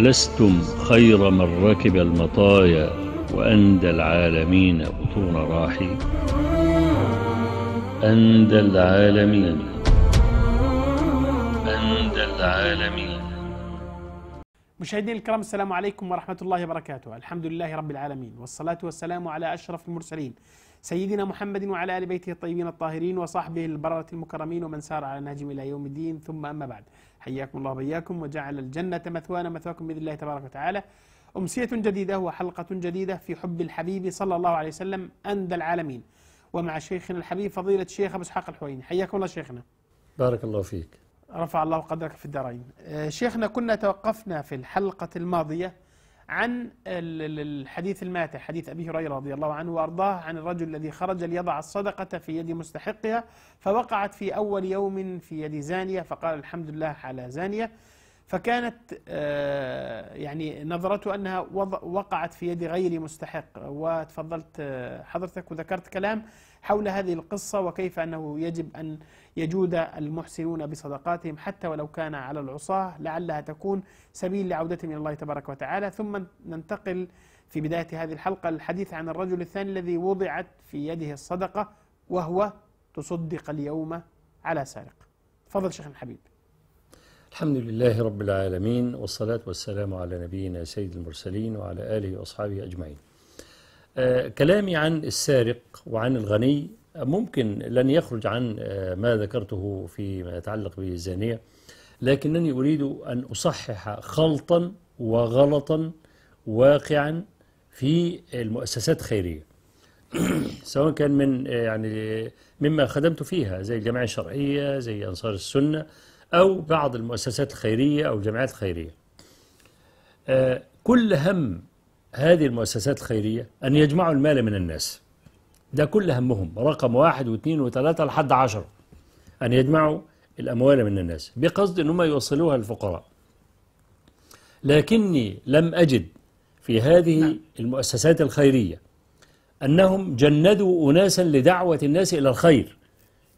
ألستم خير من ركب المطايا وأندى العالمين بطون راحي أندى العالمين أندى العالمين مشاهدينا الكرام السلام عليكم ورحمة الله وبركاته الحمد لله رب العالمين والصلاة والسلام على أشرف المرسلين سيدنا محمد وعلى آل بيته الطيبين الطاهرين وصحبه البررة المكرمين ومن سار على نهجهم إلى يوم الدين ثم أما بعد حياكم الله وبياكم وجعل الجنة مثوانا مثواكم بإذن الله تبارك وتعالى أمسية جديدة وحلقة جديدة في حب الحبيب صلى الله عليه وسلم أندى العالمين ومع شيخنا الحبيب فضيلة الشيخ أبو إسحاق الحويني حياكم الله شيخنا بارك الله فيك رفع الله قدرك في الدارين آه، شيخنا كنا توقفنا في الحلقة الماضية عن الحديث الماتع حديث أبي هريرة رضي الله عنه وأرضاه عن الرجل الذي خرج ليضع الصدقة في يد مستحقها فوقعت في أول يوم في يد زانية فقال الحمد لله على زانية فكانت آه، يعني نظرته أنها وقعت في يد غير مستحق وتفضلت آه، حضرتك وذكرت كلام حول هذه القصة وكيف أنه يجب أن يجود المحسنون بصدقاتهم حتى ولو كان على العصاة لعلها تكون سبيل لعودتهم إلى الله تبارك وتعالى ثم ننتقل في بداية هذه الحلقة الحديث عن الرجل الثاني الذي وضعت في يده الصدقة وهو تصدق اليوم على سارق تفضل شيخنا الحبيب الحمد لله رب العالمين والصلاة والسلام على نبينا سيد المرسلين وعلى آله وأصحابه أجمعين آه، كلامي عن السارق وعن الغني ممكن لن يخرج عن آه، ما ذكرته فيما يتعلق بالزانية لكنني أريد أن أصحح خلطا وغلطا واقعا في المؤسسات الخيرية سواء كان من آه، يعني مما خدمت فيها زي الجمعية الشرعية زي أنصار السنة أو بعض المؤسسات الخيرية أو الجمعيات الخيرية كل هم هذه المؤسسات الخيرية أن يجمعوا المال من الناس ده كل همهم رقم واحد واثنين وثلاثة لحد عشرة أن يجمعوا الأموال من الناس بقصد أنهم يوصلوها للفقراء لكني لم أجد في هذه نعم. المؤسسات الخيرية أنهم جندوا أناسا لدعوة الناس إلى الخير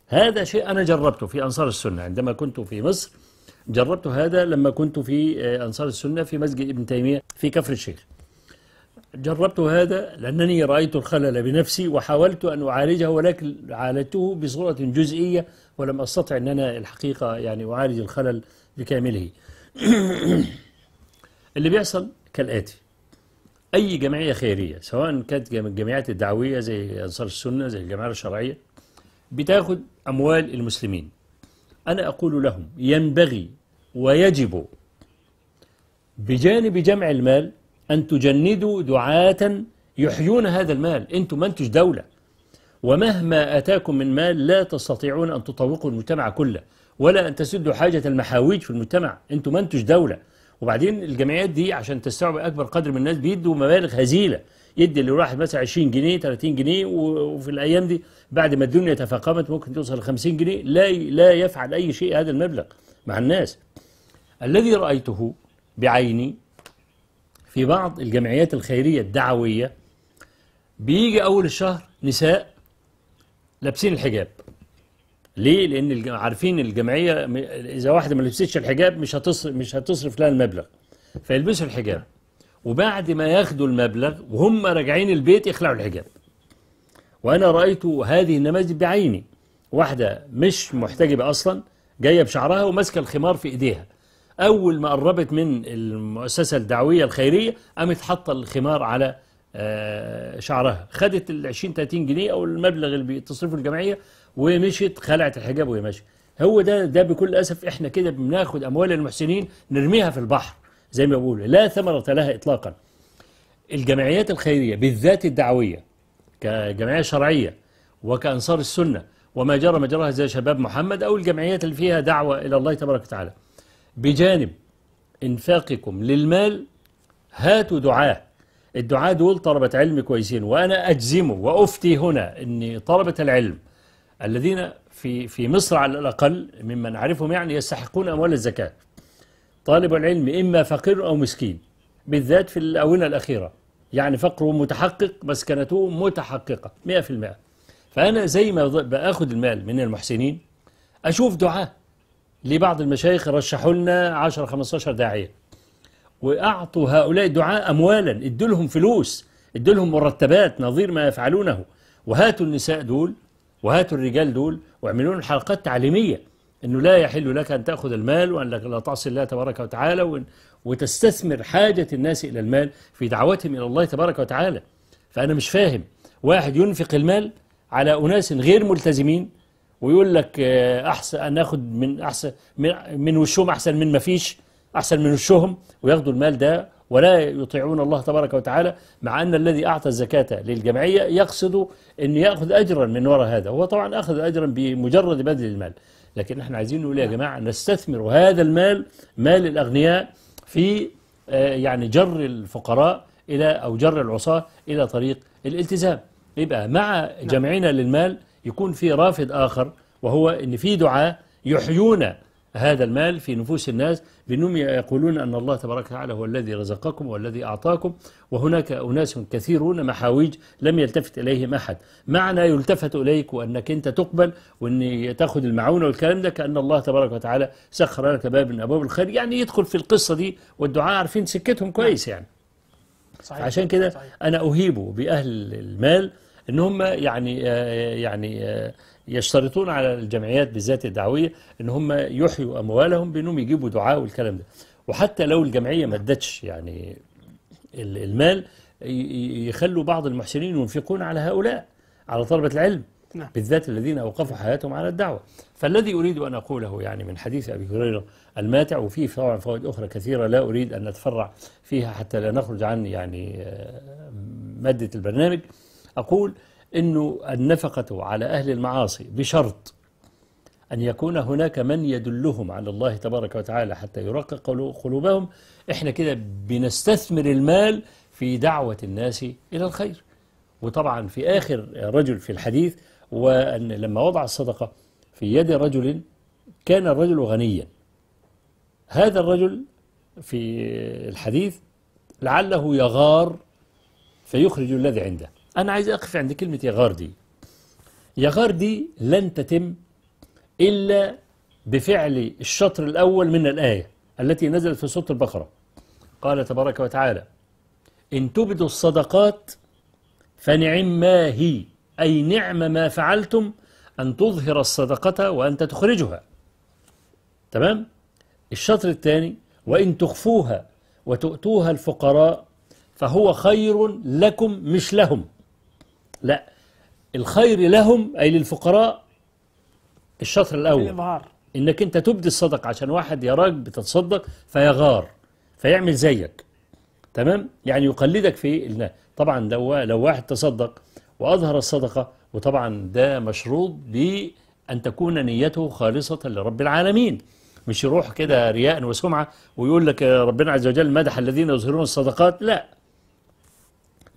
هذا شيء أنا جربته في أنصار السنة عندما كنت في مصر جربت هذا لما كنت في آه، أنصار السنة في مسجد ابن تيمية في كفر الشيخ جربت هذا لأنني رأيت الخلل بنفسي وحاولت أن أعالجه ولكن عالجته بصورة جزئية ولم أستطع أن أنا الحقيقة يعني أعالج الخلل بكامله اللي بيحصل كالآتي أي جمعية خيرية سواء كانت الجمعيات الدعوية زي أنصار السنة زي الجمعية الشرعية بتاخد أموال المسلمين أنا أقول لهم ينبغي ويجب بجانب جمع المال أن تجندوا دعاة يحيون هذا المال أنتم ما أنتش دولة ومهما أتاكم من مال لا تستطيعون أن تطوقوا المجتمع كله ولا أن تسدوا حاجة المحاويج في المجتمع أنتم ما أنتش دولة وبعدين الجمعيات دي عشان تستوعب أكبر قدر من الناس بيدوا مبالغ هزيلة يدي لواحد مثلا 20 جنيه 30 جنيه وفي الأيام دي بعد ما الدنيا تفاقمت ممكن توصل 50 جنيه لا لا يفعل أي شيء هذا المبلغ مع الناس الذي رأيته بعيني في بعض الجمعيات الخيرية الدعوية بيجي أول الشهر نساء لابسين الحجاب ليه؟ لأن عارفين الجمعية إذا واحدة ما لبستش الحجاب مش هتصرف مش هتصرف لها المبلغ فيلبسوا الحجاب وبعد ما ياخدوا المبلغ وهم راجعين البيت يخلعوا الحجاب وأنا رأيت هذه النماذج بعيني واحدة مش محتجبة أصلا جاية بشعرها وماسكة الخمار في إيديها أول ما قربت من المؤسسة الدعوية الخيرية قامت حاطة الخمار على آه، شعرها خدت ال 20 30 جنيه أو المبلغ اللي بتصرفه الجمعية ومشيت خلعت الحجاب وهي ماشية هو ده ده بكل أسف إحنا كده بناخد أموال المحسنين نرميها في البحر زي ما بيقولوا لا ثمرة لها إطلاقا الجمعيات الخيرية بالذات الدعوية كجمعية شرعية وكأنصار السنة وما جرى مجراها زي شباب محمد أو الجمعيات اللي فيها دعوة إلى الله تبارك وتعالى بجانب انفاقكم للمال هاتوا دعاء الدعاء دول طلبه علم كويسين وانا أجزم وافتي هنا ان طلبه العلم الذين في في مصر على الاقل ممن اعرفهم يعني يستحقون اموال الزكاه طالب العلم اما فقير او مسكين بالذات في الاونه الاخيره يعني فقره متحقق مسكنته متحققه 100% فانا زي ما باخد المال من المحسنين اشوف دعاه لبعض المشايخ رشحوا لنا 10 15 داعيه واعطوا هؤلاء الدعاء اموالا ادوا لهم فلوس ادوا لهم مرتبات نظير ما يفعلونه وهاتوا النساء دول وهاتوا الرجال دول واعملوا لهم حلقات تعليميه انه لا يحل لك ان تاخذ المال وان لا تعصي الله تبارك وتعالى وتستثمر حاجه الناس الى المال في دعوتهم الى الله تبارك وتعالى فانا مش فاهم واحد ينفق المال على اناس غير ملتزمين ويقول لك آه، احسن ناخد من احسن من, من وشهم احسن من ما فيش احسن من وشهم وياخدوا المال ده ولا يطيعون الله تبارك وتعالى مع ان الذي اعطى الزكاه للجمعيه يقصد ان ياخذ اجرا من وراء هذا هو طبعا اخذ اجرا بمجرد بذل المال لكن احنا عايزين نقول يا نعم. جماعه نستثمر هذا المال مال الاغنياء في آه، يعني جر الفقراء الى او جر العصاه الى طريق الالتزام يبقى مع نعم. جمعنا للمال يكون في رافد آخر وهو أن في دعاء يحيون هذا المال في نفوس الناس بأنهم يقولون أن الله تبارك وتعالى هو الذي رزقكم والذي أعطاكم وهناك أناس كثيرون محاويج لم يلتفت إليهم أحد معنى يلتفت إليك وأنك أنت تقبل وأن تأخذ المعونة والكلام ده كأن الله تبارك وتعالى سخر لك باب من أبواب الخير يعني يدخل في القصة دي والدعاء عارفين سكتهم كويس نعم. يعني صحيح. عشان كده أنا أهيب بأهل المال ان هم يعني آه، يعني آه، يشترطون على الجمعيات بالذات الدعويه ان هم يحيوا اموالهم بانهم يجيبوا دعاء والكلام ده وحتى لو الجمعيه ما ادتش يعني المال يخلوا بعض المحسنين ينفقون على هؤلاء على طلبه العلم نعم. بالذات الذين أوقفوا حياتهم على الدعوة فالذي أريد أن أقوله يعني من حديث أبي هريرة الماتع وفيه طبعا فوائد أخرى كثيرة لا أريد أن نتفرع فيها حتى لا نخرج عن يعني آه، مادة البرنامج أقول أنه النفقة على أهل المعاصي بشرط أن يكون هناك من يدلهم على الله تبارك وتعالى حتى يرقق قلوبهم إحنا كده بنستثمر المال في دعوة الناس إلى الخير وطبعا في آخر رجل في الحديث وأن لما وضع الصدقة في يد رجل كان الرجل غنيا هذا الرجل في الحديث لعله يغار فيخرج الذي عنده أنا عايز أقف عند كلمة يا غاردي يا غاردي لن تتم إلا بفعل الشطر الأول من الآية التي نزلت في سورة البقرة قال تبارك وتعالى إن تبدوا الصدقات فنعم ما هي أي نعم ما فعلتم أن تظهر الصدقة وأنت تخرجها تمام الشطر الثاني وإن تخفوها وتؤتوها الفقراء فهو خير لكم مش لهم لا الخير لهم أي للفقراء الشطر الأول الإظهار إنك أنت تبدي الصدق عشان واحد يراك بتتصدق فيغار فيعمل زيك تمام يعني يقلدك في طبعا لو لو واحد تصدق وأظهر الصدقة وطبعا ده مشروط بأن تكون نيته خالصة لرب العالمين مش يروح كده رياء وسمعة ويقول لك ربنا عز وجل مدح الذين يظهرون الصدقات لا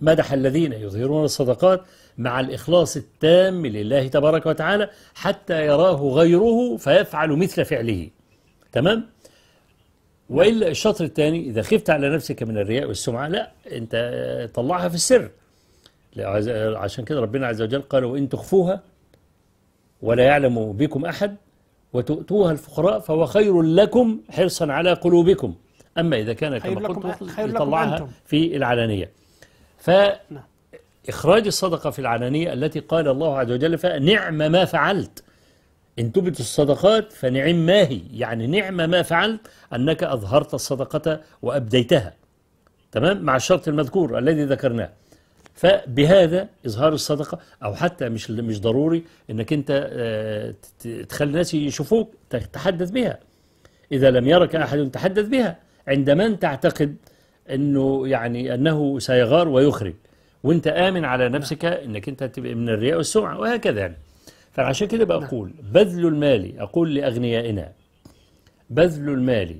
مدح الذين يظهرون الصدقات مع الإخلاص التام لله تبارك وتعالى حتى يراه غيره فيفعل مثل فعله تمام؟ وإلا نعم. الشطر الثاني إذا خفت على نفسك من الرياء والسمعة لا أنت طلعها في السر عشان كده ربنا عز وجل قال وإن تخفوها ولا يعلم بكم أحد وتؤتوها الفقراء فهو خير لكم حرصا على قلوبكم أما إذا كان كما قلت يطلعها في العلانية فإخراج الصدقة في العلانية التي قال الله عز وجل فنعم ما فعلت إن تبت الصدقات فنعم ما هي يعني نعم ما فعلت أنك أظهرت الصدقة وأبديتها تمام مع الشرط المذكور الذي ذكرناه فبهذا إظهار الصدقة أو حتى مش مش ضروري إنك أنت آه، تخلي الناس يشوفوك تتحدث بها إذا لم يرك أحد تحدث بها عندما تعتقد انه يعني انه سيغار ويخرج وانت امن على نفسك نعم. انك انت تبقى من الرياء والسمعه وهكذا يعني فعشان كده بقول نعم. بذل المال اقول لاغنيائنا بذل المال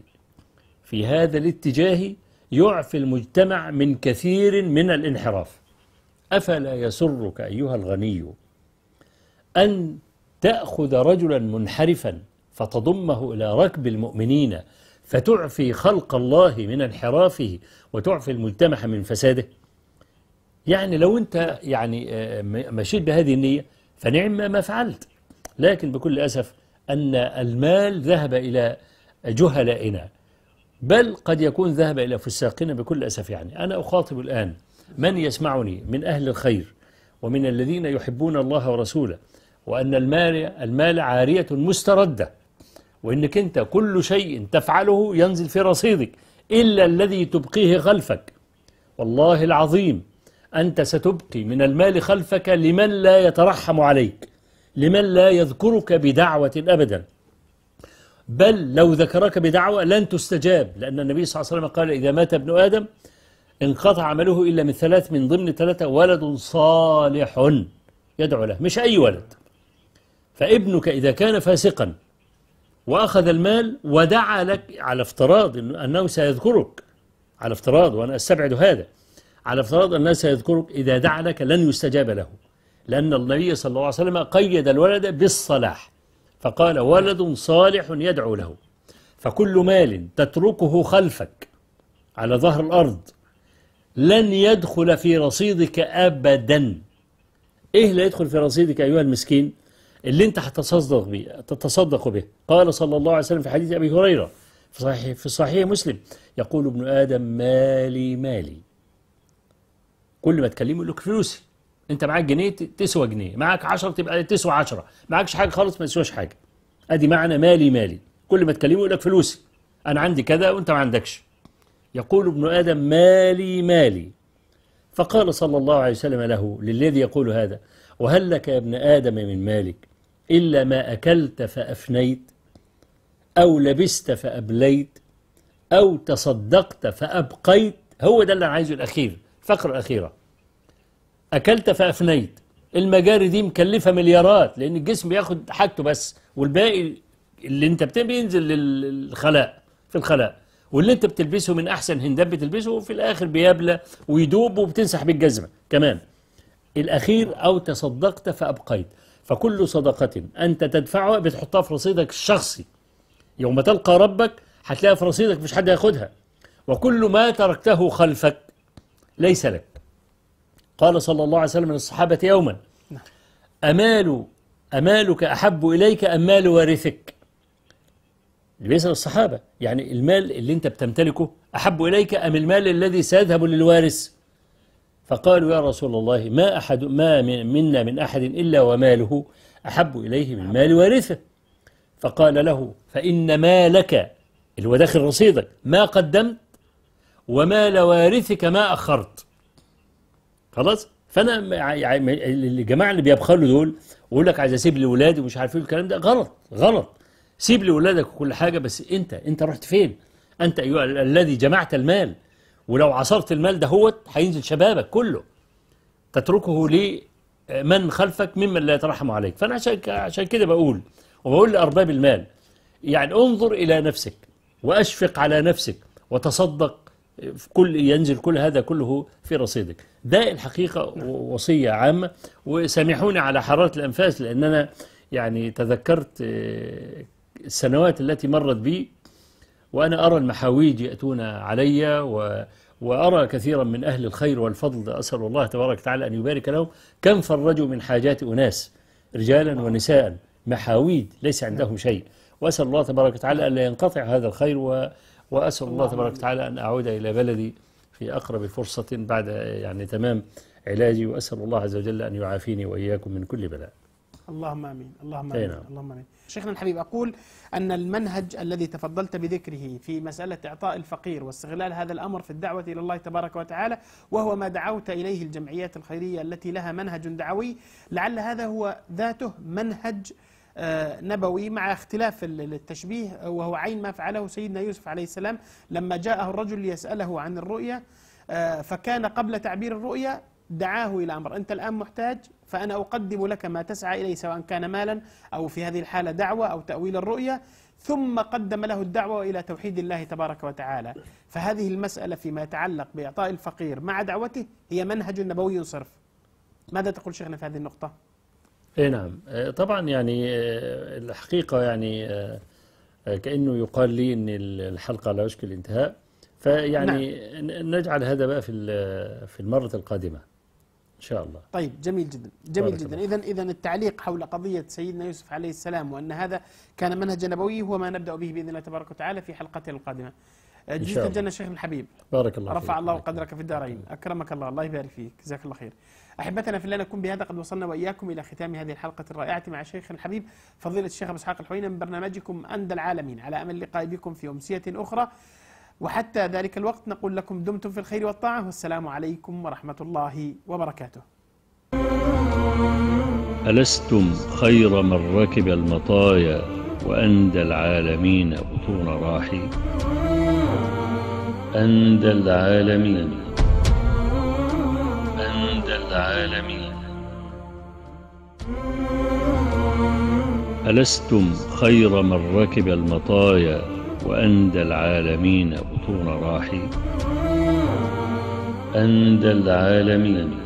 في هذا الاتجاه يعفي المجتمع من كثير من الانحراف افلا يسرك ايها الغني ان تاخذ رجلا منحرفا فتضمه الى ركب المؤمنين فتعفي خلق الله من انحرافه وتعفي المجتمع من فساده يعني لو أنت يعني آه، مشيت بهذه النية فنعم ما فعلت لكن بكل أسف أن المال ذهب إلى جهلائنا بل قد يكون ذهب إلى فساقنا بكل أسف يعني أنا أخاطب الآن من يسمعني من أهل الخير ومن الذين يحبون الله ورسوله وأن المال, المال عارية مستردة وإنك أنت كل شيء تفعله ينزل في رصيدك إلا الذي تبقيه خلفك والله العظيم أنت ستبقي من المال خلفك لمن لا يترحم عليك لمن لا يذكرك بدعوة أبدا بل لو ذكرك بدعوة لن تستجاب لأن النبي صلى الله عليه وسلم قال إذا مات ابن آدم انقطع عمله إلا من ثلاث من ضمن ثلاثة ولد صالح يدعو له مش أي ولد فابنك إذا كان فاسقا وأخذ المال ودعا لك على افتراض أنه سيذكرك على افتراض وأنا أستبعد هذا على افتراض أنه سيذكرك إذا دعا لك لن يستجاب له لأن النبي صلى الله عليه وسلم قيد الولد بالصلاح فقال ولد صالح يدعو له فكل مال تتركه خلفك على ظهر الأرض لن يدخل في رصيدك أبدا إيه لا يدخل في رصيدك أيها المسكين اللي انت هتتصدق به تتصدق به قال صلى الله عليه وسلم في حديث ابي هريره في صحيح في صحيح مسلم يقول ابن ادم مالي مالي كل ما تكلمه يقول لك فلوسي انت معاك جنيه تسوى جنيه معاك 10 تبقى تسوى 10 معاكش حاجه خالص ما تسواش حاجه ادي معنى مالي مالي كل ما تكلمه يقول لك فلوسي انا عندي كذا وانت ما عندكش يقول ابن ادم مالي مالي فقال صلى الله عليه وسلم له للذي يقول هذا وهل لك يا ابن ادم من مالك إلا ما أكلت فأفنيت أو لبست فأبليت أو تصدقت فأبقيت هو ده اللي أنا عايزه الأخير الفقرة الأخيرة أكلت فأفنيت المجاري دي مكلفة مليارات لأن الجسم بياخد حاجته بس والباقي اللي أنت بينزل للخلاء في الخلاء واللي أنت بتلبسه من أحسن هندب بتلبسه وفي الآخر بيبلى ويدوب وبتنسح بالجزمة كمان الأخير أو تصدقت فأبقيت فكل صدقة أنت تدفعها بتحطها في رصيدك الشخصي يوم تلقى ربك هتلاقيها في رصيدك مش حد ياخدها وكل ما تركته خلفك ليس لك قال صلى الله عليه وسلم للصحابة يوما أمال أمالك أحب إليك أم مال وارثك اللي بيسأل الصحابة يعني المال اللي أنت بتمتلكه أحب إليك أم المال الذي سيذهب للوارث فقالوا يا رسول الله ما أحد ما منا من أحد إلا وماله أحب إليه من مال وارثه فقال له فإن مالك اللي هو داخل رصيدك ما قدمت ومال وارثك ما أخرت خلاص فأنا يعني الجماعة اللي بيبخلوا دول ويقول لك عايز أسيب لأولادي ومش عارف ايه الكلام ده غلط غلط سيب لأولادك وكل حاجة بس أنت أنت رحت فين أنت أيها الذي جمعت المال ولو عصرت المال ده هو هينزل شبابك كله تتركه لمن خلفك ممن لا يترحم عليك فأنا عشان عشان كده بقول وبقول لأرباب المال يعني انظر إلى نفسك وأشفق على نفسك وتصدق في كل ينزل كل هذا كله في رصيدك ده الحقيقة وصية عامة وسامحوني على حرارة الأنفاس لأن أنا يعني تذكرت آه، السنوات التي مرت بي وأنا أرى المحاويج يأتون علي و وأرى كثيرا من أهل الخير والفضل أسأل الله تبارك وتعالى أن يبارك لهم كم فرجوا من حاجات أناس رجالا ونساء محاويد ليس عندهم نعم. شيء وأسأل الله تبارك وتعالى أن لا ينقطع هذا الخير و... وأسأل الله تبارك وتعالى أن أعود إلى بلدي في أقرب فرصة بعد يعني تمام علاجي وأسأل الله عز وجل أن يعافيني وإياكم من كل بلاء اللهم امين اللهم امين نعم. اللهم امين شيخنا الحبيب اقول ان المنهج الذي تفضلت بذكره في مساله اعطاء الفقير واستغلال هذا الامر في الدعوه الى الله تبارك وتعالى وهو ما دعوت اليه الجمعيات الخيريه التي لها منهج دعوي لعل هذا هو ذاته منهج آه، نبوي مع اختلاف التشبيه وهو عين ما فعله سيدنا يوسف عليه السلام لما جاءه الرجل ليساله عن الرؤيا آه، فكان قبل تعبير الرؤيا دعاه الى امر انت الان محتاج فأنا أقدم لك ما تسعى إليه سواء كان مالا أو في هذه الحالة دعوة أو تأويل الرؤية ثم قدم له الدعوة إلى توحيد الله تبارك وتعالى فهذه المسألة فيما يتعلق بإعطاء الفقير مع دعوته هي منهج نبوي صرف ماذا تقول شيخنا في هذه النقطة؟ اي نعم إيه، طبعا يعني إيه، الحقيقة يعني إيه، كأنه يقال لي أن الحلقة لا يشكل الانتهاء فيعني نعم. نجعل هذا بقى في في المرة القادمة شاء الله طيب جميل جدا جميل جدا إذا إذا التعليق حول قضية سيدنا يوسف عليه السلام وأن هذا كان منهج نبوي هو ما نبدأ به بإذن الله تبارك وتعالى في حلقتنا القادمة جزيت الجنة شيخ الحبيب بارك الله رفع فيك. الله قدرك في الدارين أكرمك الله الله يبارك فيك جزاك الله خير أحبتنا في الله نكون بهذا قد وصلنا وإياكم إلى ختام هذه الحلقة الرائعة مع شيخنا الحبيب فضيلة الشيخ أبو إسحاق الحويني من برنامجكم عند العالمين على أمل اللقاء بكم في أمسية أخرى وحتى ذلك الوقت نقول لكم دمتم في الخير والطاعة والسلام عليكم ورحمة الله وبركاته ألستم خير من ركب المطايا وأندى العالمين بطون راحي أندى العالمين أندى العالمين ألستم خير من ركب المطايا وأندى العالمين بطون راحي أندى العالمين